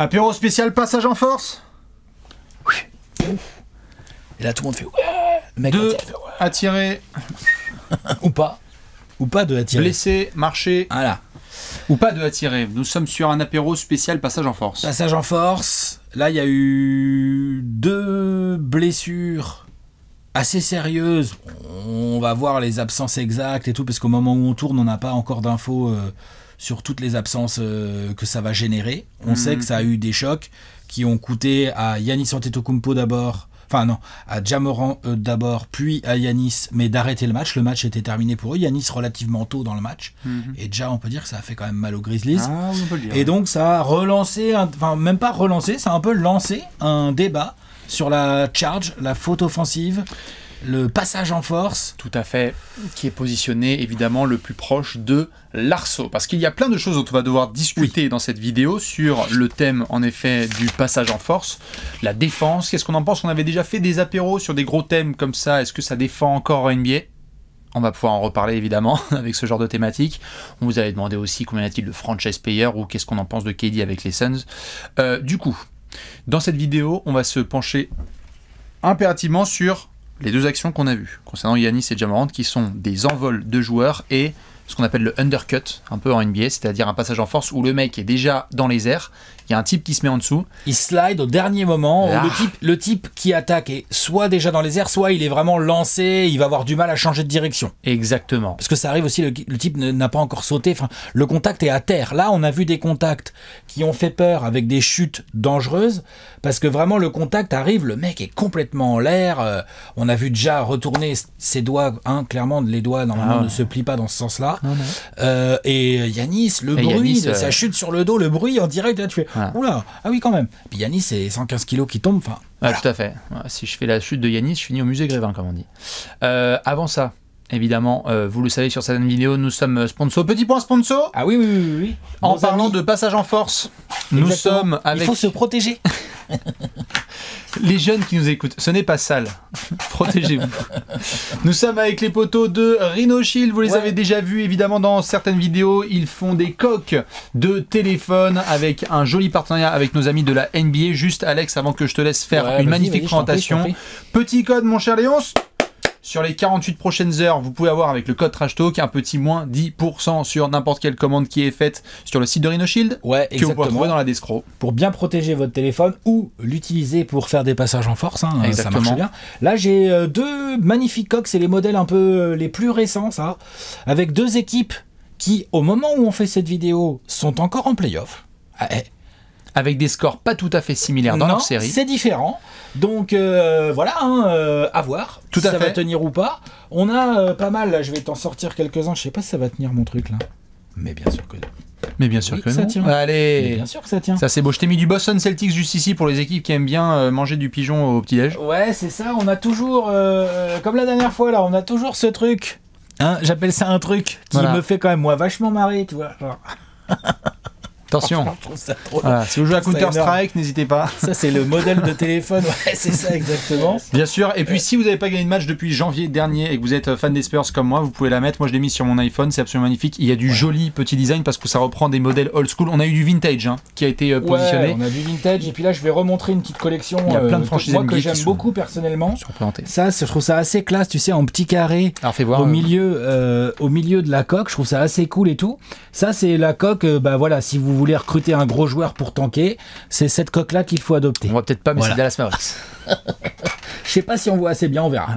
Apéro spécial passage en force Et là, tout le monde fait ouais. mec De attirer. Ou pas. Ou pas de attirer. Blessé, marcher. Voilà. Ou pas de attirer. Nous sommes sur un apéro spécial passage en force. Passage en force. Là, il y a eu deux blessures assez sérieuses. On va voir les absences exactes et tout, parce qu'au moment où on tourne, on n'a pas encore d'infos. Euh, sur toutes les absences euh, que ça va générer. On mhm. sait que ça a eu des chocs qui ont coûté à Yanis Antetokounmpo d'abord, enfin non, à Jamoran euh, d'abord, puis à Yanis, mais d'arrêter le match. Le match était terminé pour eux. Yanis relativement tôt dans le match. Mhm. Et déjà, on peut dire que ça a fait quand même mal aux Grizzlies. Ah, Et donc, ça a relancé, enfin même pas relancé, ça a un peu lancé un débat sur la charge, la faute offensive le passage en force. Tout à fait, qui est positionné évidemment le plus proche de l'arceau. Parce qu'il y a plein de choses dont on va devoir discuter dans cette vidéo sur le thème en effet du passage en force, la défense. Qu'est-ce qu'on en pense On avait déjà fait des apéros sur des gros thèmes comme ça. Est-ce que ça défend encore NBA on va pouvoir en reparler évidemment avec ce genre de thématique. On vous avait demandé aussi combien y a-t-il de franchise payeurs ou qu'est-ce qu'on en pense de KD avec les Suns. Euh, du coup, dans cette vidéo, on va se pencher impérativement sur les deux actions qu'on a vues concernant Yanis et Jamarant, qui sont des envols de joueurs et ce qu'on appelle le undercut, un peu en NBA, c'est-à-dire un passage en force où le mec est déjà dans les airs, il y a un type qui se met en dessous. Il slide au dernier moment, ah. le, type, qui attaque est soit déjà dans les airs, soit il est vraiment lancé, il va avoir du mal à changer de direction. Exactement. Parce que ça arrive aussi, le, type n'a pas encore sauté, le contact est à terre. Là, on a vu des contacts qui ont fait peur avec des chutes dangereuses, parce que vraiment, le contact arrive, le mec est complètement en l'air. Euh, on a vu déjà retourner ses doigts, hein, clairement, les doigts, normalement, ah ne se plient pas dans ce sens-là. Ah euh, et euh, Yanis, le bruit de sa chute sur le dos, le bruit en direct, là, tu fais Oula, ah oui, quand même. Puis Yanis, c'est 115 kilos qui tombent. Tout à fait. Si je fais la chute de Yanis, je finis au musée Grévin, comme on dit. avant ça, Évidemment, euh, vous le savez sur certaines vidéos, nous sommes euh, sponsors. Petit point sponsor Ah oui, oui, oui. En parlant de passage en force, nous sommes avec. Il faut se protéger Les jeunes qui nous écoutent, ce n'est pas sale. Protégez-vous. nous sommes avec les poteaux de Rhino Shield. Vous les avez déjà vus évidemment dans certaines vidéos. Ils font des coques de téléphone avec un joli partenariat avec nos amis de la NBA. Juste, Alex, avant que je te laisse faire une magnifique présentation. Petit code, mon cher Léonce. Sur les 48 prochaines heures, vous pouvez avoir avec le code TRASHTALK un petit moins 10% sur n'importe quelle commande qui est faite sur le site de RhinoShield. Ouais, exactement. Que vous pouvez trouver dans la Descro. Pour bien protéger votre téléphone ou l'utiliser pour faire des passages en force. Hein, exactement. Ça marche bien. Là, j'ai euh, deux magnifiques coques. C'est les modèles un peu euh, les plus récents, ça. Avec deux équipes qui, au moment où on fait cette vidéo, sont encore en playoff. Ah, eh, avec des scores pas tout à fait similaires dans leur série. C'est différent. Donc euh, voilà, hein, euh, à voir tout si à ça va tenir ou pas. On a euh, pas mal, là, je vais t'en sortir quelques-uns. Je sais pas si ça va tenir mon truc là. Mais bien sûr que non. Mais bien sûr que, non. ça Tient. Allez. Mais bien sûr que ça tient. Ça c'est beau. Je t'ai mis du Boston Celtics juste ici pour les équipes qui aiment bien manger du pigeon au petit déj. Ouais, c'est ça. On a toujours, comme la dernière fois là, on a toujours ce truc. Hein, j'appelle ça un truc qui me fait quand même moi vachement marrer, tu vois. Attention. Oh, si vous jouez à Counter-Strike, n'hésitez pas. Ça, c'est le modèle de téléphone. Ouais, c'est ça, exactement. Bien sûr. Et puis, si vous n'avez pas gagné de match depuis janvier dernier et que vous êtes fan des Spurs comme moi, vous pouvez la mettre. Moi, je l'ai mis sur mon iPhone. C'est absolument magnifique. Il y a du joli petit design parce que ça reprend des modèles old school. On a eu du vintage hein, qui a été euh, positionné. on a du vintage. Et puis là, je vais remontrer une petite collection. Il y a plein de euh, franchises que j'aime beaucoup personnellement. Ça, je trouve ça assez classe. Tu sais, en petit carré. Au euh, milieu, au milieu de la coque. Je trouve ça assez cool et tout. Ça, c'est la coque. bah voilà, si vous voulez recruter un gros joueur pour tanker, c'est cette coque-là qu'il faut adopter. On va peut-être pas, mais c'est Dallas Mavericks. Je sais pas si on voit assez bien, on verra.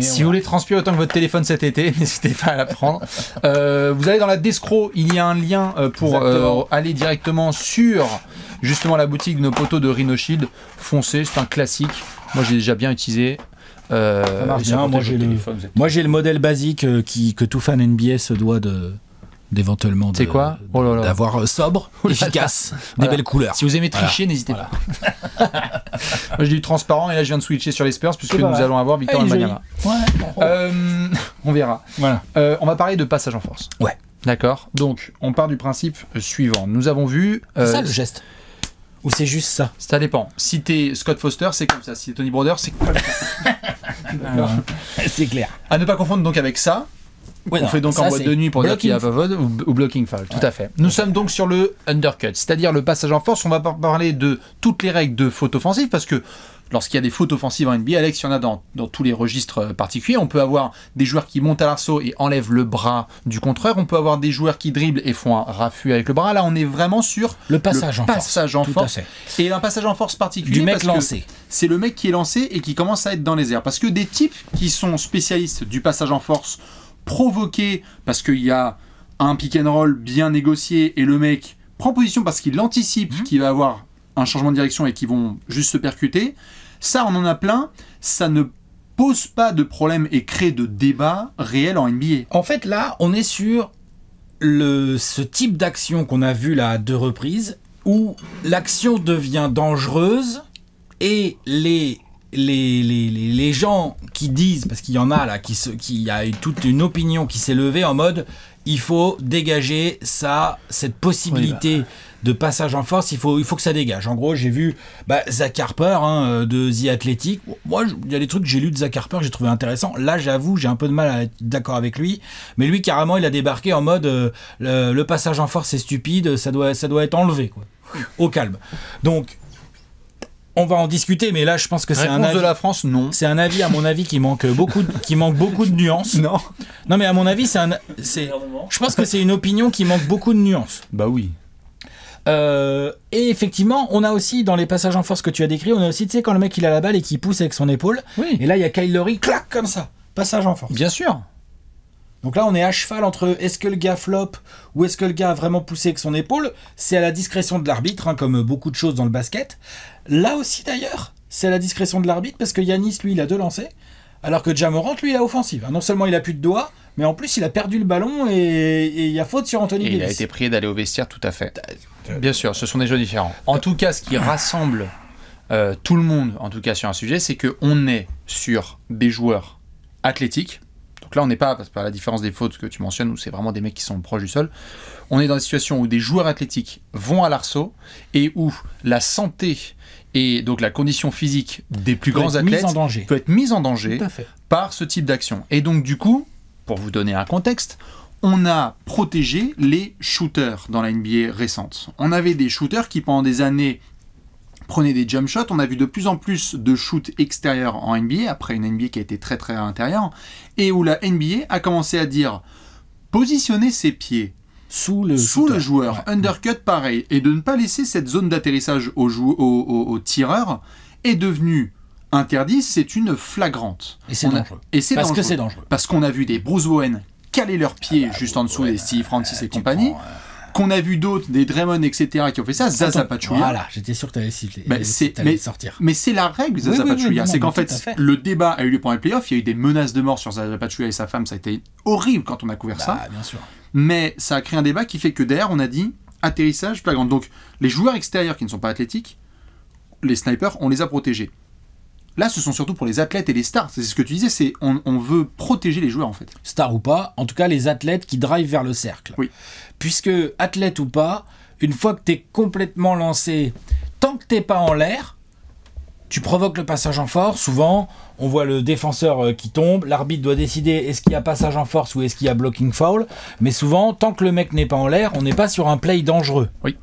si vous voulez transpire autant que votre téléphone cet été, n'hésitez pas à la prendre. Euh, vous allez dans la Descro, il y a un lien euh, pour euh, aller directement sur justement la boutique de nos poteaux de Rhino foncé c'est un classique. Moi j'ai déjà bien utilisé. moi j'ai le, le, modèle basique qui, que tout fan NBA se doit de, d'éventuellement quoi oh d'avoir euh, sobre efficace des belles couleurs si vous aimez tricher n'hésitez pas moi j'ai du transparent et là je viens de switcher sur les Spurs puisque nous allons avoir Victor eh, Wembanyama. ouais. Euh, on verra voilà. Euh, on va parler de passage en force ouais d'accord donc on part du principe suivant nous avons vu c'est ça le geste ou c'est juste ça ça dépend si t'es Scott Foster c'est comme ça si t'es Tony Broder c'est comme ça c'est clair à ne pas confondre donc avec ça on fait donc en boîte de nuit pour dire qu'il y a de ou, ou Blocking Foul, tout à fait. Nous sommes donc sur le undercut, c'est-à-dire le passage en force. On va parler de toutes les règles de faute offensive parce que lorsqu'il y a des fautes offensives en NBA, Alex, il y en a dans, dans, tous les registres euh, particuliers. On peut avoir des joueurs qui montent à l'arceau et enlèvent le bras du contreur. On peut avoir des joueurs qui dribblent et font un raffut avec le bras. Là, on est vraiment sur le passage en passage force. En Et un passage en force particulier. Du mec lancé. C'est le mec qui est lancé et qui commence à être dans les airs. Parce que des types qui sont spécialistes du passage en force, provoqué parce qu'il y a un pick and roll bien négocié et le mec prend position parce qu'il anticipe mhm. qu'il va avoir un changement de direction et qu'ils vont juste se percuter. Ça, on en a plein. Ça ne pose pas de problème et crée de débats réels en NBA. En fait, là, on est sur le, ce type d'action qu'on a vu là à deux reprises, où l'action devient dangereuse et les les, les, gens qui disent, parce qu'il y en a là, qui, se, qui y a toute une opinion qui s'est levée en mode il faut dégager ça, cette possibilité bah. de passage en force, il faut, il faut que ça dégage. En gros, j'ai vu bah, Zach Harper hein, euh, de The Athletic. Moi, il y a des trucs que j'ai lu de Zach Harper, j'ai trouvé intéressant. Là, j'avoue, j'ai un peu de mal à être d'accord avec lui. Mais lui, carrément, il a débarqué en mode euh, le, passage en force, c'est stupide, ça doit, ça doit être enlevé. Quoi. Au calme. Donc, on va en discuter, mais là, je pense que c'est un avis. de la France, non. C'est un avis, à mon avis, qui manque beaucoup, de, qui manque beaucoup de nuances. Non. Non, mais à mon avis, c'est un. Je pense que c'est une opinion qui manque beaucoup de nuances. Bah oui. Euh, et effectivement, on a aussi dans les passages en force que tu as décrits, on a aussi, tu sais, quand le mec il a la balle et qui pousse avec son épaule. Oui. Et là, il y a Kyle Lowry, clac comme ça, passage en force. Bien sûr. Donc là, on est à cheval entre est-ce que le gars flop ou est-ce que le gars a vraiment poussé avec son épaule. C'est à la discrétion de l'arbitre, hein, comme beaucoup de choses dans le basket. Là aussi, d'ailleurs, c'est à la discrétion de l'arbitre parce que Yanis, lui, il a deux lancers, alors que Jamorant, lui, il a offensive. Hein, non seulement il a plus de doigts, mais en plus, il a perdu le ballon et, il y a faute sur Anthony Il a été prié d'aller au vestiaire, tout à fait. Euh, Bien sûr, ce sont des jeux différents. En tout cas, ce qui rassemble euh, tout le monde, en tout cas sur un sujet, c'est qu'on est sur des joueurs athlétiques donc là, on n'est pas, parce la différence des fautes que tu mentionnes, où c'est vraiment des mecs qui sont proches du sol, on est dans des situations où des joueurs athlétiques vont à l'arceau et où la santé et donc la condition physique des plus grands athlètes peut être mise en danger par ce type d'action. Et donc du coup, pour vous donner un contexte, on a protégé les shooters dans la NBA récente. On avait des shooters qui pendant des années Prenez des jump shots. On a vu de plus en plus de shoots extérieurs en NBA, après une NBA qui a été très très à et où la NBA a commencé à dire positionner ses pieds sous le, sous joueur, undercut pareil, et de ne pas laisser cette zone d'atterrissage au, au, au, tireur est devenu interdit, c'est une flagrante. Et c'est dangereux. et c'est Parce que c'est dangereux. Parce qu'on a vu des Bruce Bowen caler leurs pieds ah bah, juste en dessous des Steve Francis euh, et compagnie. Euh, qu'on a vu d'autres, des Draymond, etc., qui ont fait ça, Zaza Pachulia. Voilà, j'étais sûr que tu allais citer. mais, sortir. Mais c'est la règle, Zaza c'est qu'en fait, le débat a eu lieu pendant les playoffs. Il y a eu des menaces de mort sur Zaza Pachulia et sa femme. Ça a été horrible quand on a couvert ça. Bah, bien sûr. Mais ça a créé un débat qui fait que derrière, on a dit atterrissage flagrant. Donc, les joueurs extérieurs qui ne sont pas athlétiques, les snipers, on les a protégés. Là, ce sont surtout pour les athlètes et les stars. C'est ce que tu disais, c'est on, veut protéger les joueurs en fait. Star ou pas, en tout cas les athlètes qui drivent vers le cercle. Oui. Puisque athlète ou pas, une fois que tu es complètement lancé, tant que t'es pas en l'air, tu provoques le passage en force. Souvent, on voit le défenseur euh, qui tombe, l'arbitre doit décider est-ce qu'il y a passage en force ou est-ce qu'il y a blocking foul. Mais souvent, tant que le mec n'est pas en l'air, on n'est pas sur un play dangereux. Oui.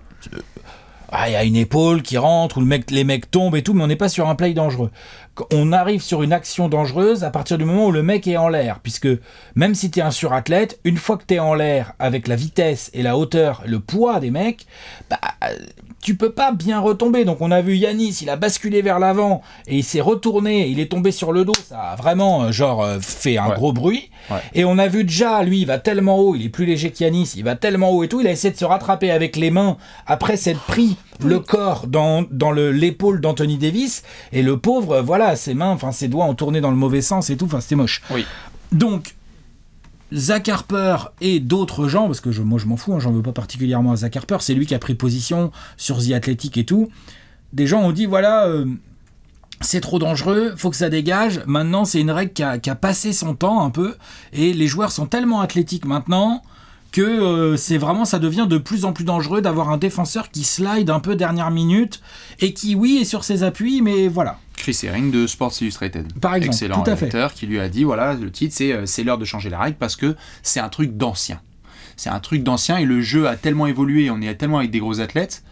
Ah, il y a une épaule qui rentre, ou le mec, les mecs tombent et tout, mais on n'est pas sur un play dangereux. On arrive sur une action dangereuse à partir du moment où le mec est en l'air, puisque même si tu es un surathlète, une fois que tu es en l'air avec la vitesse et la hauteur, le poids des mecs, bah, tu peux pas bien retomber. Donc on a vu Yanis, il a basculé vers l'avant et il s'est retourné, il est tombé sur le dos, ça a vraiment euh, genre euh, fait un gros bruit. Et on a vu déjà, lui, il va tellement haut, il est plus léger qu'Yanis, il va tellement haut et tout, il a essayé de se rattraper avec les mains après cette prise le corps dans, l'épaule d'Anthony Davis et le pauvre, voilà, ses mains, enfin ses doigts ont tourné dans le mauvais sens et tout, enfin c'était moche. Oui. Donc, Zach Harper et d'autres gens, parce que je, moi je m'en fous, hein, j'en veux pas particulièrement à Zach Harper, c'est lui qui a pris position sur The Athletic et tout. Des gens ont dit voilà, euh, c'est trop dangereux, faut que ça dégage. Maintenant, c'est une règle qui a, qui a, passé son temps un peu, et les joueurs sont tellement athlétiques maintenant que euh, c'est vraiment ça devient de plus en plus dangereux d'avoir un défenseur qui slide un peu dernière minute et qui oui est sur ses appuis mais voilà. Chris Herring de Sports Illustrated. Par exemple, excellent rédacteur qui lui a dit voilà le titre c'est euh, c'est l'heure de changer la règle parce que c'est un truc d'ancien. C'est un truc d'ancien et le jeu a tellement évolué, on est tellement avec des gros athlètes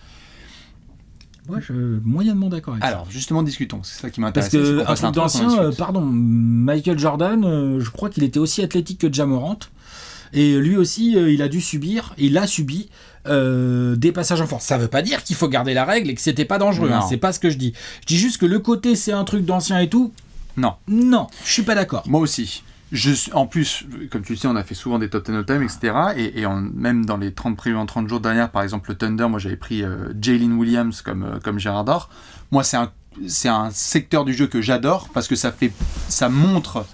moi, je moyennement d'accord avec Alors, justement, discutons. C'est ça qui m'intéresse. Parce que, un truc d'ancien, euh, pardon, Michael Jordan, je crois qu'il était aussi athlétique que Jamorant. Et lui aussi, euh, il a dû subir, il a subi euh, des passages en force. Ça ne veut pas dire qu'il faut garder la règle et que c'était pas dangereux. Hein, c'est pas ce que je dis. Je dis juste que le côté c'est un truc d'ancien et tout. Non. Non, je suis pas d'accord. Moi aussi. en plus, comme tu le sais, on a fait souvent des top 10 time, etc. Et, même dans les 30 prévus en 30 jours dernière, par exemple, le Thunder, moi j'avais pris euh, Jalen Williams comme, comme Gérard Dor. Moi, c'est un, c'est un secteur du jeu que j'adore parce que ça, fait, ça montre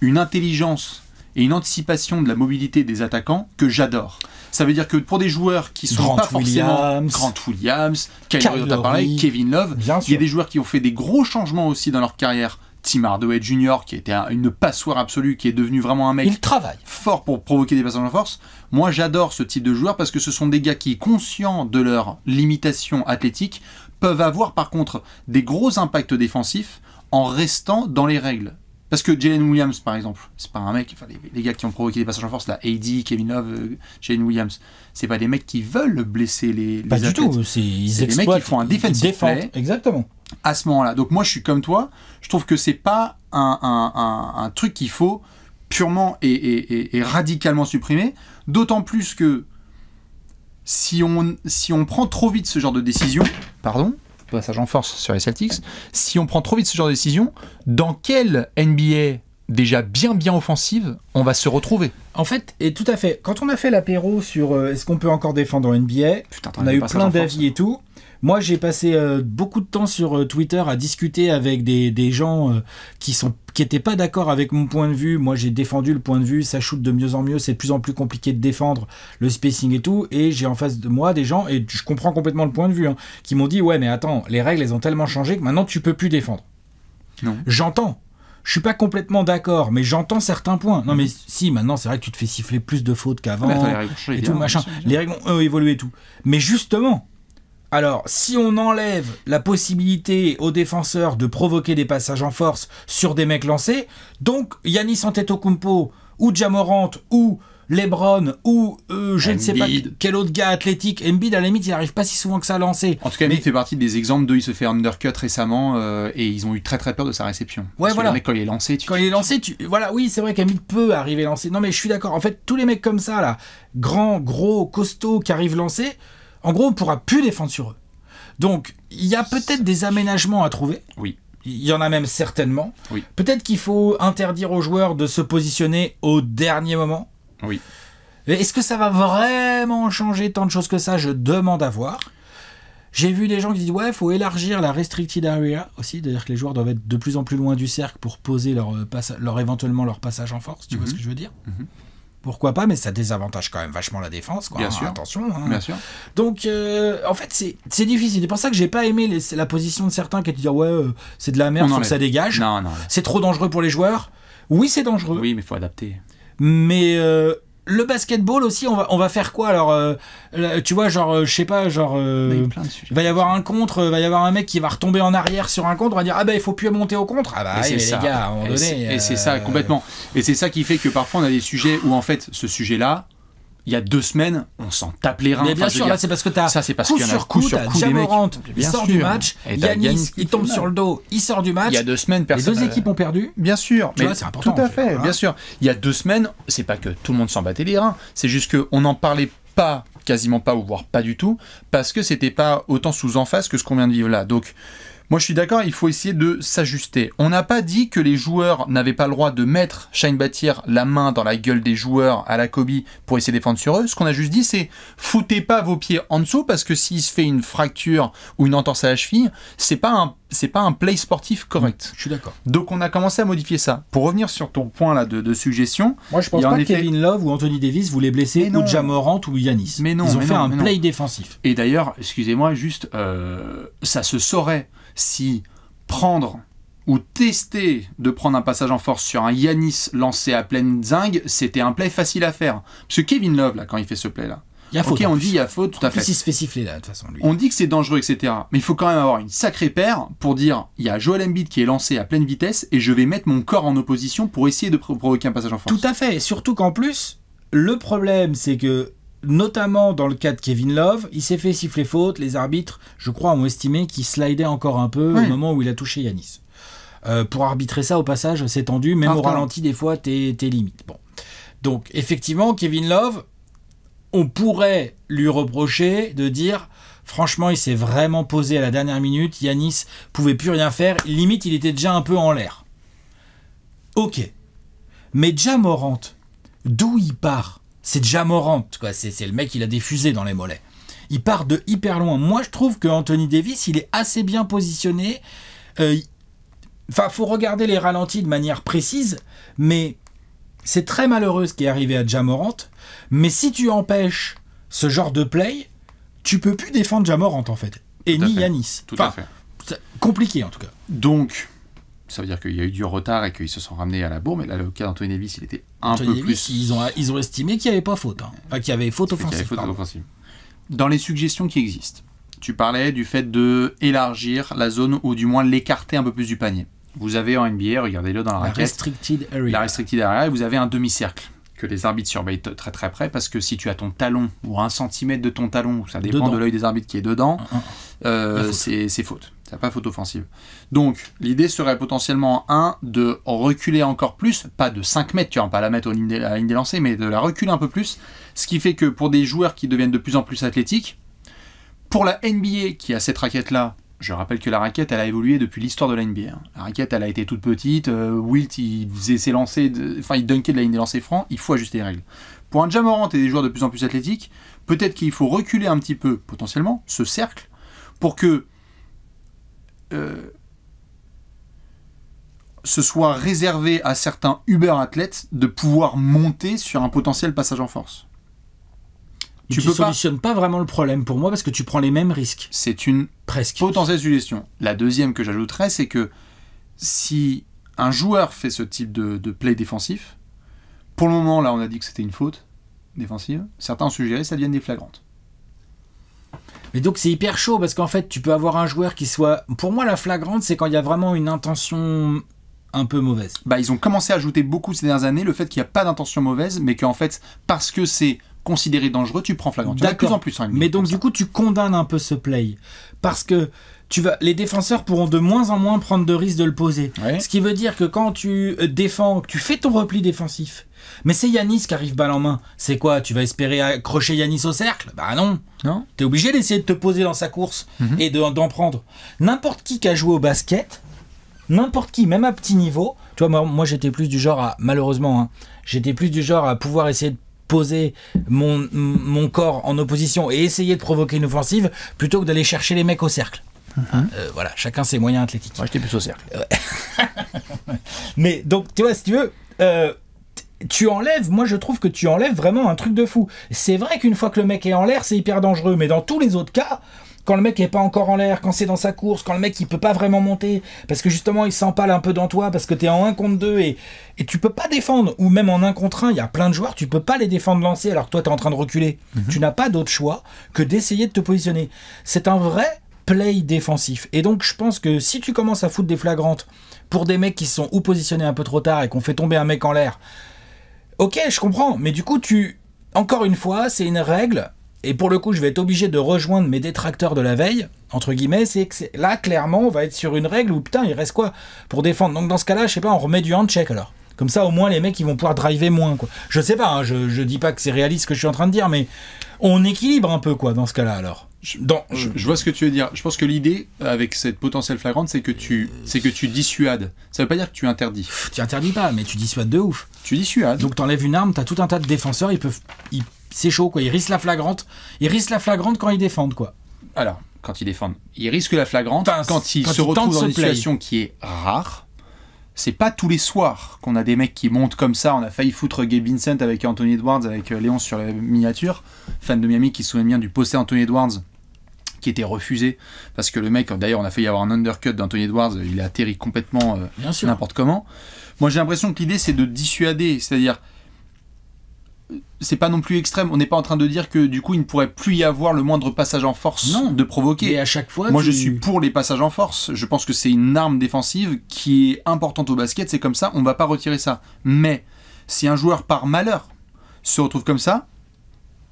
une intelligence et une anticipation de la mobilité des attaquants que j'adore. Ça veut dire que pour des joueurs qui sont pas forcément Grant Williams, Kevin Love, il y a des joueurs qui ont fait des gros changements aussi dans leur carrière. Tim Hardaway Jr. qui était une passoire absolue, qui est devenu vraiment un mec il travaille. fort pour provoquer des passages en force. Moi, j'adore ce type de joueur parce que ce sont des gars qui, conscients de leurs limitations athlétiques, peuvent avoir par contre des gros impacts défensifs en restant dans les règles. Parce que Jalen Williams, par exemple, c'est pas un mec, enfin, les, gars qui ont provoqué des passages en force, là, AD, Kevin Love, euh, Jalen Williams, c'est pas des mecs qui veulent blesser les, les Pas du tout, c'est des mecs qui font un defensive Exactement. À ce moment-là. Donc moi, je suis comme toi, je trouve que c'est pas un, truc qu'il faut purement et, et radicalement supprimer, d'autant plus que si on, si on prend trop vite ce genre de décision, pardon, passage en force sur les Celtics. Si on prend trop vite ce genre de décision, dans quelle NBA déjà bien bien offensive, on va se retrouver. En fait, et tout à fait. Quand on a fait l'apéro sur euh, est-ce qu'on peut encore défendre en NBA, on a eu plein d'avis et tout. Moi, j'ai passé euh, beaucoup de temps sur euh, Twitter à discuter avec des, gens euh, qui sont qui n'étaient pas d'accord avec mon point de vue. Moi, j'ai défendu le point de vue. Ça shoot de mieux en mieux. C'est de plus en plus compliqué de défendre le spacing et tout. Et j'ai en face de moi des gens et je comprends complètement le point de vue hein, qui m'ont dit ouais, mais attends, les règles elles ont tellement changé que maintenant tu peux plus défendre. J'entends. Je suis pas complètement d'accord, mais j'entends certains points. Non, mm-hmm. mais si, maintenant, c'est vrai que tu te fais siffler plus de fautes qu'avant. machin. Les règles ont hein, évolué et tout. Mais justement, alors, si on enlève la possibilité aux défenseurs de provoquer des passages en force sur des mecs lancés, donc Yanis Antetokounmpo ou Jamorant ou Lebron ou euh, je ne sais pas quel autre gars athlétique, Embiid à la limite il n'arrive pas si souvent que ça à lancer. En tout cas, Embiid fait partie des exemples d'eux, il se fait undercut récemment euh, et ils ont eu très très peur de sa réception. Ouais, voilà. quand il est lancé, tu. Quand il est lancé, Voilà, oui, c'est vrai qu'Embiid peut arriver lancé. Non mais je suis d'accord, en fait, tous les mecs comme ça là, grands, gros, costauds qui arrivent lancés en gros, on ne pourra plus défendre sur eux. Donc, il y a peut-être des aménagements à trouver. Oui. Il y en a même certainement. Oui. Peut-être qu'il faut interdire aux joueurs de se positionner au dernier moment. Oui. Est-ce que ça va vraiment changer tant de choses que ça Je demande à voir. J'ai vu des gens qui disent ouais, il faut élargir la restricted area aussi, c'est-à-dire que les joueurs doivent être de plus en plus loin du cercle pour poser leur, euh, éventuellement leur passage en force. Tu vois mhm. ce que je veux dire mhm pourquoi pas, mais ça désavantage quand même vachement la défense. Quoi, Bien hein, sûr. Attention. Hein. Bien sûr. Donc, euh, en fait, c'est difficile. C'est pour ça que j'ai pas aimé la position de certains qui étaient dire ouais, euh, c'est de la merde, faut que ça dégage. Non, non. C'est trop dangereux pour les joueurs. Oui, c'est dangereux. Oui, mais il faut adapter. Mais euh, le basketball aussi, on va, faire quoi alors euh, Tu vois, genre, euh, je sais pas, genre, euh, il va y avoir un contre, il va y avoir un mec qui va retomber en arrière sur un contre, on va dire ah bah il faut plus monter au contre. Ah bah c'est les gars, à un donné. Et c'est ça complètement. Et c'est ça qui fait que parfois on a des sujets où en fait ce sujet-là, il y a deux semaines, on s'en tape les reins. Mais bien sûr, là, c'est parce que tu as ça, coup, sur coup, il sort du match. il tombe sur le dos, il sort du match. Il y a deux semaines, personne. Les deux équipes ont perdu. Bien sûr, mais c'est important. Tout à fait, bien sûr. Il y a deux semaines, c'est pas que tout le monde s'en battait les reins, c'est juste qu'on n'en parlait pas, quasiment pas, ou voire pas du tout, parce que c'était pas autant sous en face que ce qu'on vient de vivre là. Donc, moi, je suis d'accord, il faut essayer de s'ajuster. On n'a pas dit que les joueurs n'avaient pas le droit de mettre Shine Batir la main dans la gueule des joueurs à la Kobe pour essayer de défendre sur eux. Ce qu'on a juste dit, c'est foutez pas vos pieds en dessous parce que s'il se fait une fracture ou une entorse à la cheville, c'est pas un c'est pas un play sportif correct. Je suis d'accord. Donc on a commencé à modifier ça. Pour revenir sur ton point là de, suggestion, moi je pense pas que Kevin Love ou Anthony Davis voulaient blesser ou ou Yanis. Mais non, ils ont fait un play défensif. Et d'ailleurs, excusez-moi, juste euh, ça se saurait si prendre ou tester de prendre un passage en force sur un Yanis lancé à pleine zingue, c'était un play facile à faire. Parce que Kevin Love, là, quand il fait ce play là, il y a faute, on dit il y a faute, tout à fait. il se fait siffler là, de toute façon. On dit que c'est dangereux, etc. Mais il faut quand même avoir une sacrée paire pour dire il y a Joel Embiid qui est lancé à pleine vitesse et je vais mettre mon corps en opposition pour essayer de provoquer un passage en force. Tout à fait, et surtout qu'en plus, le problème c'est que notamment dans le cas de Kevin Love, il s'est fait siffler faute. Les arbitres, je crois, ont estimé qu'il slidait encore un peu au hmm. moment où il a touché Yanis. Euh, pour arbitrer ça, au passage, c'est tendu. Même au ralenti, des fois, t'es limite. Bon. Donc, effectivement, Kevin Love, on pourrait lui reprocher de dire franchement, il s'est vraiment posé à la dernière minute. Yanis pouvait plus rien faire. Limite, il était déjà un peu en l'air. Ok. Mais Jamorante, d'où il part c'est Jamorant, quoi. C'est le mec, il a des fusées dans les mollets. Il part de hyper loin. Moi, je trouve que Anthony Davis, il est assez bien positionné. Euh, enfin, faut regarder les ralentis de manière précise, mais c'est très malheureux ce qui est arrivé à Jamorant. Mais si tu empêches ce genre de play, tu peux plus défendre Jamorant en fait, et ni Yanis. Tout à fait. Compliqué en tout cas. Donc, ça veut dire qu'il y a eu du retard et qu'ils se sont ramenés à la bourre, mais là, le cas d'Anthony Davis, il était un Ils ont, estimé qu'il n'y avait pas faute, hein. qu'il y avait faute offensive. Dans les suggestions qui existent, tu parlais du fait de élargir la zone ou du moins l'écarter un peu plus du panier. Vous avez en NBA, regardez-le dans la, la restricted area. la restricted area, vous avez un demi-cercle que les arbitres surveillent très très près parce que si tu as ton talon ou un centimètre de ton talon, ça dépend de l'œil des arbitres qui est dedans, euh, c'est faute. Ça pas faute offensive. Donc, l'idée serait potentiellement, un, de reculer encore plus, pas de 5 mètres, tu vois, pas la mettre à la ligne des lancers, mais de la reculer un peu plus, ce qui fait que pour des joueurs qui deviennent de plus en plus athlétiques, pour la NBA qui a cette raquette-là, je rappelle que la raquette, elle a évolué depuis l'histoire de la NBA. Hein. La raquette, elle a été toute petite, euh, Wilt, il faisait ses lancers, de... enfin, il dunkait de la ligne des lancers francs, il faut ajuster les règles. Pour un Jamorant et des joueurs de plus en plus athlétiques, peut-être qu'il faut reculer un petit peu, potentiellement, ce cercle, pour que ce euh, soit réservé à certains Uber-athlètes de pouvoir monter sur un potentiel passage en force. tu ne solutionnes pas... vraiment le problème pour moi parce que tu prends les mêmes risques. C'est une Presque. potentielle suggestion. La deuxième que j'ajouterais, c'est que si un joueur fait ce type de, de play défensif, pour le moment, là, on a dit que c'était une faute défensive. Certains ont suggéré que ça devienne des flagrantes. Mais donc c'est hyper chaud parce qu'en fait tu peux avoir un joueur qui soit... Pour moi la flagrante c'est quand il y a vraiment une intention un peu mauvaise. Bah ils ont commencé à ajouter beaucoup ces dernières années le fait qu'il n'y a pas d'intention mauvaise mais qu'en fait parce que c'est considéré dangereux tu prends flagrant. D'accord, de plus en plus. Hein, mais donc du coup tu condamnes un peu ce play parce que... Tu vas, les défenseurs pourront de moins en moins prendre de risques de le poser. Ce qui veut dire que quand tu euh, défends, que tu fais ton repli défensif, mais c'est Yanis qui arrive balle en main. C'est quoi Tu vas espérer accrocher Yanis au cercle Bah non. Non. T'es obligé d'essayer de te poser dans sa course mhm. et d'en prendre. N'importe qui qui a joué au basket, n'importe qui, même à petit niveau. Toi, moi, j'étais plus du genre à, malheureusement, hein, j'étais plus du genre à pouvoir essayer de poser mon, corps en opposition et essayer de provoquer une offensive plutôt que d'aller chercher les mecs au cercle. Mhm. Euh, voilà, chacun ses moyens athlétiques. Moi, j'étais plus au cercle. Mais donc, tu vois, si tu veux, euh, tu enlèves, moi je trouve que tu enlèves vraiment un truc de fou. C'est vrai qu'une fois que le mec est en l'air, c'est hyper dangereux, mais dans tous les autres cas, quand le mec n'est pas encore en l'air, quand c'est dans sa course, quand le mec il peut pas vraiment monter, parce que justement il s'empale un peu dans toi, parce que tu es en 1 contre 2 et, et tu peux pas défendre, ou même en 1 contre 1, il y a plein de joueurs, tu peux pas les défendre lancer alors que toi tu es en train de reculer. Mhm. Tu n'as pas d'autre choix que d'essayer de te positionner. C'est un vrai play défensif. Et donc je pense que si tu commences à foutre des flagrantes pour des mecs qui sont ou positionnés un peu trop tard et qu'on fait tomber un mec en l'air, Ok, je comprends, mais du coup, tu. Encore une fois, c'est une règle, et pour le coup, je vais être obligé de rejoindre mes détracteurs de la veille, entre guillemets, c'est que là, clairement, on va être sur une règle où putain, il reste quoi pour défendre Donc dans ce cas-là, je sais pas, on remet du hand-check alors. Comme ça, au moins, les mecs, ils vont pouvoir driver moins, quoi. Je sais pas, hein, je, je dis pas que c'est réaliste ce que je suis en train de dire, mais on équilibre un peu, quoi, dans ce cas-là alors. Je, euh. je, vois ce que tu veux dire. Je pense que l'idée, avec cette potentielle flagrante, c'est que tu, c'est que tu dissuades. Ça veut pas dire que tu interdis. Tu interdis pas, mais tu dissuades de ouf. Tu dissuades. Donc t'enlèves une arme, t'as tout un tas de défenseurs, ils peuvent, ils, c'est chaud quoi. Ils risquent la flagrante. Ils risquent la flagrante quand ils défendent quoi. Alors, quand ils défendent, ils risquent la flagrante quand ils se retrouvent dans une situation qui est rare. C'est pas tous les soirs qu'on a des mecs qui montent comme ça. On a failli foutre Gabe Vincent avec Anthony Edwards, avec euh, Léon sur la miniature. Fan de Miami qui se souvient bien du poster Anthony Edwards qui était refusé parce que le mec, d'ailleurs, on a failli avoir un undercut d'Anthony Edwards, il a atterri complètement euh, n'importe comment. Moi, j'ai l'impression que l'idée, c'est de dissuader, c'est-à-dire, c'est pas non plus extrême. On n'est pas en train de dire que du coup, il ne pourrait plus y avoir le moindre passage en force de provoquer. Et à chaque fois, moi, je suis pour les passages en force. Je pense que c'est une arme défensive qui est importante au basket. C'est comme ça, on va pas retirer ça. Mais si un joueur par malheur se retrouve comme ça,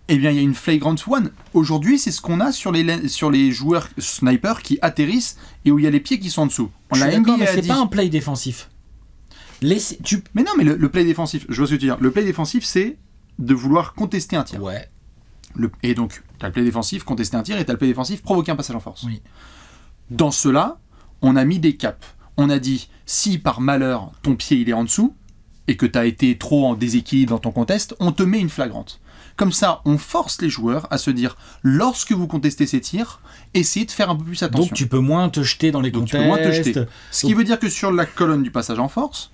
eh bien, il y a une Flagrant One. Aujourd'hui, c'est ce qu'on a sur les, sur les joueurs snipers qui atterrissent et où il y a les pieds qui sont en dessous. On Je suis mais c'est pas un play défensif. Mais non, mais le, play défensif, je vois ce que tu veux dire. Le play défensif, c'est de vouloir contester un tir. Ouais. et donc, t'as le play défensif, contester un tir, et t'as le play défensif, provoquer un passage en force. Oui. Dans cela, on a mis des caps. On a dit, si par malheur ton pied il est en dessous, et que t'as été trop en déséquilibre dans ton contest, on te met une flagrante. Comme ça, on force les joueurs à se dire, lorsque vous contestez ces tirs, essayez de faire un peu plus attention. Donc tu peux moins te jeter dans les Donc, Ce qui veut dire que sur la colonne du passage en force,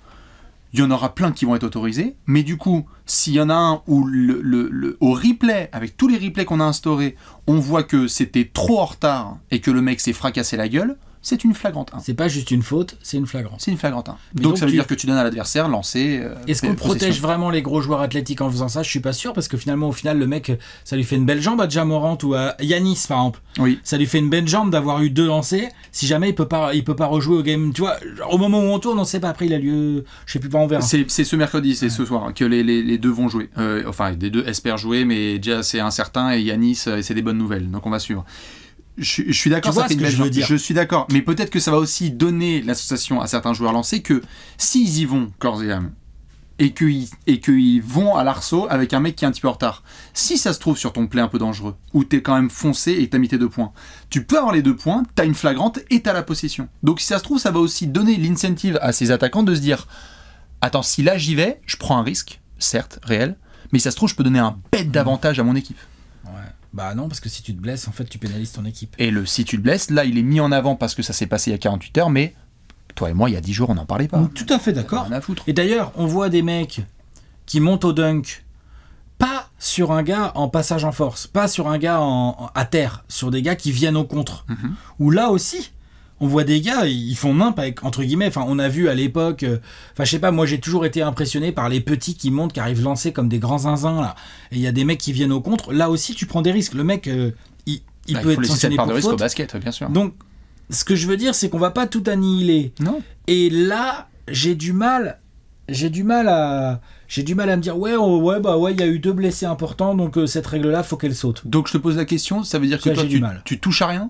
il y en aura plein qui vont être autorisés, mais du coup, s'il y en a un où au replay, avec tous les replays qu'on a instaurés, on voit que c'était trop en retard et que le mec s'est fracassé la gueule, c'est une flagrante C'est pas juste une faute, c'est une flagrante. C'est une flagrante donc, ça veut dire que tu donnes à l'adversaire lancer. Euh, Est-ce qu'on protège vraiment les gros joueurs athlétiques en faisant ça Je suis pas sûr parce que finalement, au final, le mec, ça lui fait une belle jambe à Jamorant ou à Yanis par exemple. Oui. Ça lui fait une belle jambe d'avoir eu deux lancers. Si jamais il peut pas, il peut pas rejouer au game. Tu vois, au moment où on tourne, on sait pas. Après, il a lieu, je sais plus pas, envers. C'est ce mercredi, c'est ce soir que les, deux vont jouer. Euh, enfin, les deux espèrent jouer, mais déjà c'est incertain et Yanis, euh, c'est des bonnes nouvelles. Donc on va suivre. Je, suis d'accord, je, suis d'accord, mais peut-être que ça va aussi donner l'association à certains joueurs lancés que s'ils y vont corps et âme et qu'ils vont à l'arceau avec un mec qui est un petit peu en retard, si ça se trouve sur ton play un peu dangereux, où t'es quand même foncé et t'as mis tes deux points, tu peux avoir les deux points, t'as une flagrante et t'as la possession. Donc si ça se trouve, ça va aussi donner l'incentive à ces attaquants de se dire Attends, si là j'y vais, je prends un risque, certes, réel, mais si ça se trouve, je peux donner un bête d'avantage à mon équipe. Bah non, parce que si tu te blesses, en fait, tu pénalises ton équipe. Et le si tu te blesses, là, il est mis en avant parce que ça s'est passé il y a 48 heures, mais toi et moi, il y a 10 jours, on n'en parlait pas. tout à fait d'accord. Et d'ailleurs, on voit des mecs qui montent au dunk, pas sur un gars en passage en force, pas sur un gars à terre, sur des gars qui viennent au contre. Mhm. Ou là aussi, on voit des gars, ils font nimp avec, entre guillemets. Enfin, on a vu à l'époque, euh, enfin, je sais pas, moi j'ai toujours été impressionné par les petits qui montent, qui arrivent lancés comme des grands zinzins, là. Et il y a des mecs qui viennent au contre. Là aussi, tu prends des risques. Le mec, euh, bah, il, peut il être sanctionné pour risque basket, bien sûr. Donc, ce que je veux dire, c'est qu'on va pas tout annihiler. Non. Et là, j'ai du mal, j'ai du mal à, j'ai du mal à me dire ouais oh, ouais bah ouais il y a eu deux blessés importants donc euh, cette règle là faut qu'elle saute. Donc je te pose la question, ça veut dire que toi tu, tu touches à rien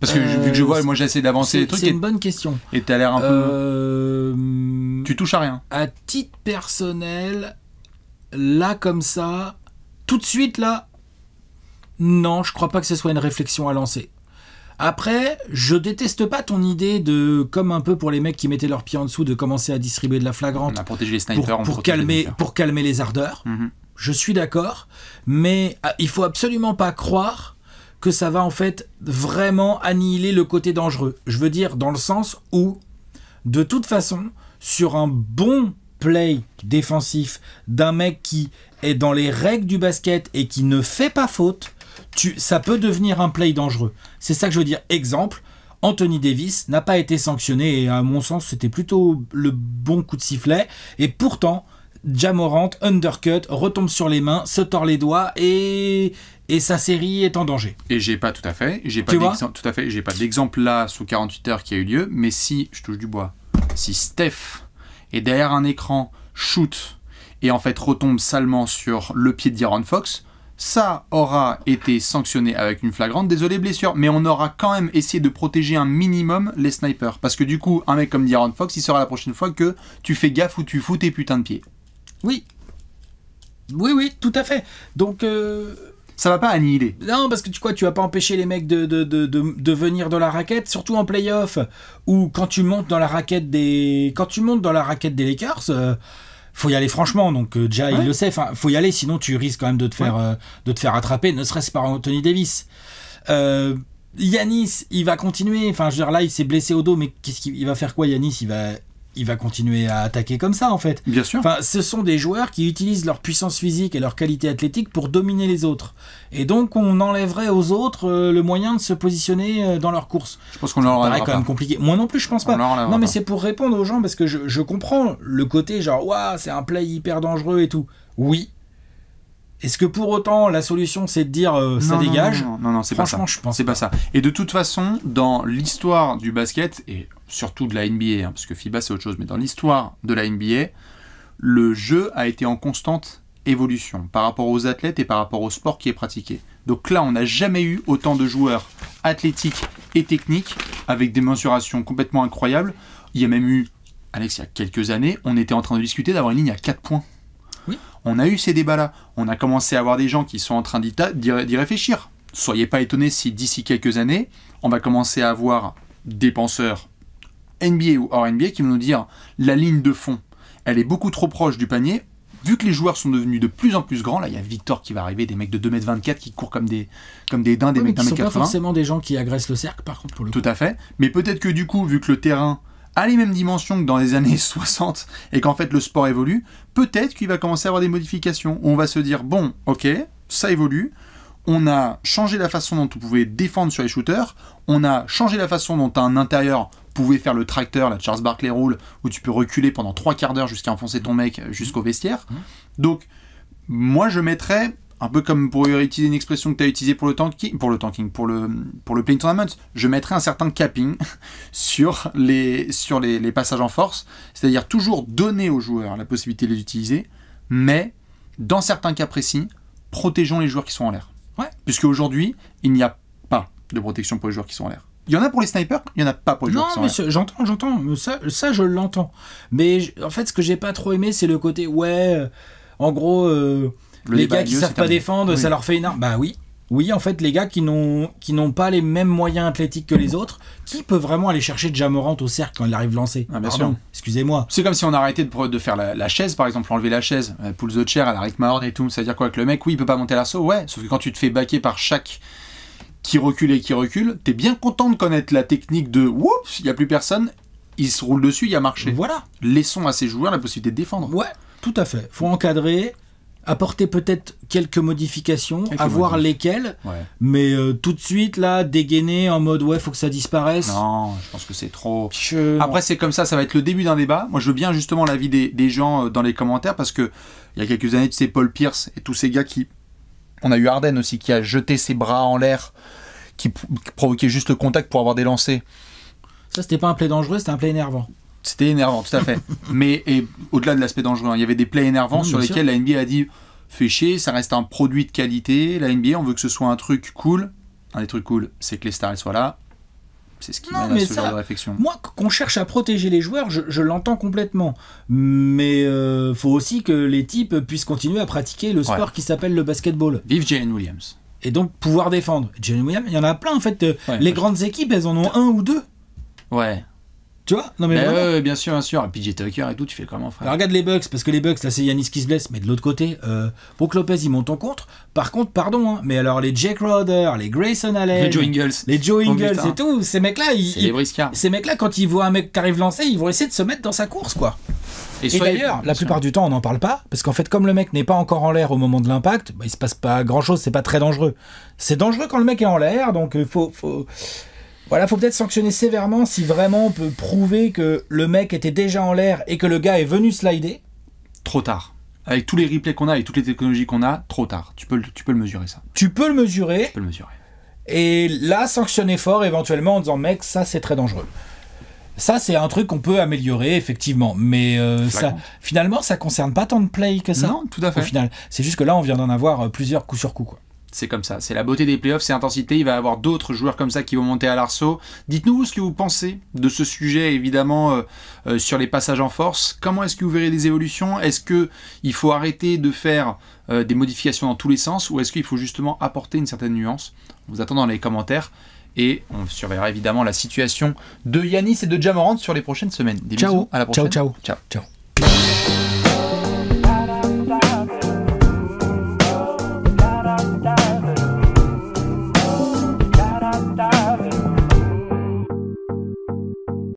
parce que vu que je euh, vois, moi j'essaie d'avancer les trucs. C'est une bonne question. Et t'as l'air un peu. Euh, tu touches à rien. À titre personnel, là comme ça, tout de suite là, non, je crois pas que ce soit une réflexion à lancer. Après, je déteste pas ton idée de, comme un peu pour les mecs qui mettaient leurs pieds en dessous, de commencer à distribuer de la flagrante. On a protégé les snipers, pour, calmer, les pour calmer les ardeurs. Mm-hmm. Je suis d'accord, mais ah, il faut absolument pas croire que ça va en fait vraiment annihiler le côté dangereux. Je veux dire dans le sens où, de toute façon, sur un bon play défensif d'un mec qui est dans les règles du basket et qui ne fait pas faute, tu, ça peut devenir un play dangereux. C'est ça que je veux dire. Exemple, Anthony Davis n'a pas été sanctionné et à mon sens c'était plutôt le bon coup de sifflet. Et pourtant, Jamorant, undercut, retombe sur les mains, se tord les doigts et, et sa série est en danger. Et j'ai pas tout à fait, j'ai pas tout à fait, j'ai pas d'exemple là sous 48 heures qui a eu lieu, mais si je touche du bois, si Steph est derrière un écran, shoot et en fait retombe salement sur le pied de d'Iron Fox, ça aura été sanctionné avec une flagrante, désolé blessure, mais on aura quand même essayé de protéger un minimum les snipers. Parce que du coup, un mec comme D'Iron Fox, il sera la prochaine fois que tu fais gaffe ou tu fous tes putains de pieds. Oui. Oui, oui, tout à fait. Donc, euh, ça va pas annihiler. Non, parce que tu quoi, tu vas pas empêcher les mecs de, de, de, de, venir dans la raquette, surtout en playoff, ou quand tu montes dans la raquette des. Quand tu montes dans la raquette des Lakers. Euh, faut y aller franchement, donc euh, déjà il le sait, enfin, faut y aller, sinon tu risques quand même de te faire, euh, de te faire attraper, ne serait-ce pas Anthony Davis. Yanis, il va continuer. Enfin, je veux dire, là, il s'est blessé au dos, mais qu'est-ce qu'il va faire quoi, Yanis Il va il va continuer à attaquer comme ça en fait. Bien sûr. ce sont des joueurs qui utilisent leur puissance physique et leur qualité athlétique pour dominer les autres. Et donc on enlèverait aux autres euh, le moyen de se positionner euh, dans leur course. Je pense qu'on leur enlèvera quand même compliqué. Moi non plus, je pense pas. Non, mais c'est pour répondre aux gens parce que je, comprends le côté genre waouh, c'est un play hyper dangereux et tout. Oui, est-ce que pour autant la solution c'est de dire euh, ça dégage Non, non, c'est pas ça. je pense. pas ça. Et de toute façon, dans l'histoire du basket et surtout de la NBA, hein, parce que FIBA c'est autre chose, mais dans l'histoire de la NBA, le jeu a été en constante évolution par rapport aux athlètes et par rapport au sport qui est pratiqué. Donc là, on n'a jamais eu autant de joueurs athlétiques et techniques avec des mensurations complètement incroyables. Il y a même eu, Alex, il y a quelques années, on était en train de discuter d'avoir une ligne à 4 points. On a eu ces débats-là. On a commencé à avoir des gens qui sont en train d'y réfléchir. Soyez pas étonnés si d'ici quelques années, on va commencer à avoir des penseurs NBA ou hors NBA qui vont nous dire la ligne de fond, elle est beaucoup trop proche du panier. Vu que les joueurs sont devenus de plus en plus grands, là il y a Victor qui va arriver, des mecs de 2m24 qui courent comme des, comme des dindes, des mecs d'un ne 80. pas forcément des gens qui agressent le cercle par contre Tout à fait. Mais peut-être que du coup, vu que le terrain les mêmes dimensions que dans les années 60 et qu'en fait le sport évolue, peut-être qu'il va commencer à avoir des modifications. On va se dire, bon, ok, ça évolue, on a changé la façon dont on pouvait défendre sur les shooters, on a changé la façon dont un intérieur pouvait faire le tracteur, la Charles Barkley rule, où tu peux reculer pendant trois quarts d'heure jusqu'à enfoncer ton mec euh, jusqu'au vestiaire. Mmh. Donc, moi je mettrais un peu comme pour utiliser une expression que tu as utilisée pour le tanking, pour le pour le, pour le playing tournament, je mettrai un certain capping sur les, sur les, passages en force, c'est-à-dire toujours donner aux joueurs la possibilité de les utiliser, mais dans certains cas précis, protégeons les joueurs qui sont en l'air. Ouais. Puisque aujourd'hui, il n'y a pas de protection pour les joueurs qui sont en l'air. Il y en a pour les snipers, il y en a pas pour les en joueurs. Non, mais j'entends, j'entends. Ça, ça, je l'entends. Mais en fait, ce que j'ai pas trop aimé, c'est le côté ouais. Euh, en gros. Euh, les gars qui savent pas défendre, ça leur fait une arme. Bah oui. Oui, en fait, les gars qui n'ont pas les mêmes moyens athlétiques que les autres, qui peut vraiment aller chercher Jamorant au cercle quand il arrive lancé ah, bien sûr. Excusez-moi. C'est comme si on arrêtait de, de faire la, chaise, par exemple, enlever la chaise, euh, pull the chair à la Rick Mahorn et tout. C'est-à-dire quoi que le mec, oui, il peut pas monter l'assaut, ouais. Sauf que quand tu te fais baquer par chaque qui recule et qui recule, t'es bien content de connaître la technique de oups, il y a plus personne, il se roule dessus, il y a marché. Voilà. Laissons à ces joueurs la possibilité de défendre. Ouais, tout à fait. Faut encadrer apporter peut-être quelques modifications, avoir à voir lesquelles, mais euh, tout de suite là, dégainer en mode ouais, faut que ça disparaisse. Non, je pense que c'est trop. Après, c'est comme ça, ça va être le début d'un débat. Moi, je veux bien justement l'avis des, des gens euh, dans les commentaires parce que il y a quelques années, tu sais, Paul Pierce et tous ces gars qui. On a eu Arden aussi qui a jeté ses bras en l'air, qui, provoquait juste le contact pour avoir des lancers. Ça, c'était pas un play dangereux, c'était un play énervant. C'était énervant, tout à fait. Mais au-delà de l'aspect dangereux, hein, il y avait des plays énervants sur lesquels la NBA a dit Fais chier, ça reste un produit de qualité. La NBA, on veut que ce soit un truc cool. Un des trucs cool, c'est que les stars soient là. C'est ce qui mène à ce genre de réflexion. Moi, qu'on cherche à protéger les joueurs, je, l'entends complètement. Mais il euh, faut aussi que les types puissent continuer à pratiquer le sport qui s'appelle le basketball. Vive Jalen Williams. Et donc pouvoir défendre. Jalen Williams, il y en a plein en fait. Euh, les grandes équipes, elles en ont un ou deux. Ouais, tu vois Non mais ben bien sûr, bien sûr. Et PJ Tucker et tout, tu fais comment, frère Regarde les Bucks, parce que les Bucks, là, c'est Yanis qui se blesse, mais de l'autre côté, euh, Lopez, il monte en contre. Par contre, pardon, hein, mais alors les Jake Roder, les Grayson Allen, les Joe Ingles, les Joe oh, Ingles et tout, ces mecs-là, ils, ces mecs-là, quand ils voient un mec qui arrive lancé, ils vont essayer de se mettre dans sa course, quoi. Et, d'ailleurs, la plupart du temps, on n'en parle pas, parce qu'en fait, comme le mec n'est pas encore en l'air au moment de l'impact, bah, il se passe pas grand-chose, c'est pas très dangereux. C'est dangereux quand le mec est en l'air, donc il euh, faut... faut voilà, faut peut-être sanctionner sévèrement si vraiment on peut prouver que le mec était déjà en l'air et que le gars est venu slider. Trop tard. Avec tous les replays qu'on a et toutes les technologies qu'on a, trop tard. Tu peux, tu peux le mesurer ça. Tu peux le mesurer. Tu peux le mesurer. Et là, sanctionner fort éventuellement en disant mec, ça c'est très dangereux. Ça, c'est un truc qu'on peut améliorer, effectivement. Mais euh, ça, finalement, ça concerne pas tant de play que ça. Non, tout à fait. Au final, c'est juste que là, on vient d'en avoir euh, plusieurs coups sur coup, Quoi. C'est comme ça. C'est la beauté des playoffs, c'est l'intensité. Il va y avoir d'autres joueurs comme ça qui vont monter à l'arceau. Dites-nous ce que vous pensez de ce sujet, évidemment, euh, euh, sur les passages en force. Comment est-ce que vous verrez des évolutions Est-ce qu'il faut arrêter de faire euh, des modifications dans tous les sens ou est-ce qu'il faut justement apporter une certaine nuance On vous attend dans les commentaires et on surveillera évidemment la situation de Yanis et de Jamorant sur les prochaines semaines. ciao. à la prochaine. Ciao, ciao. Ciao. ciao.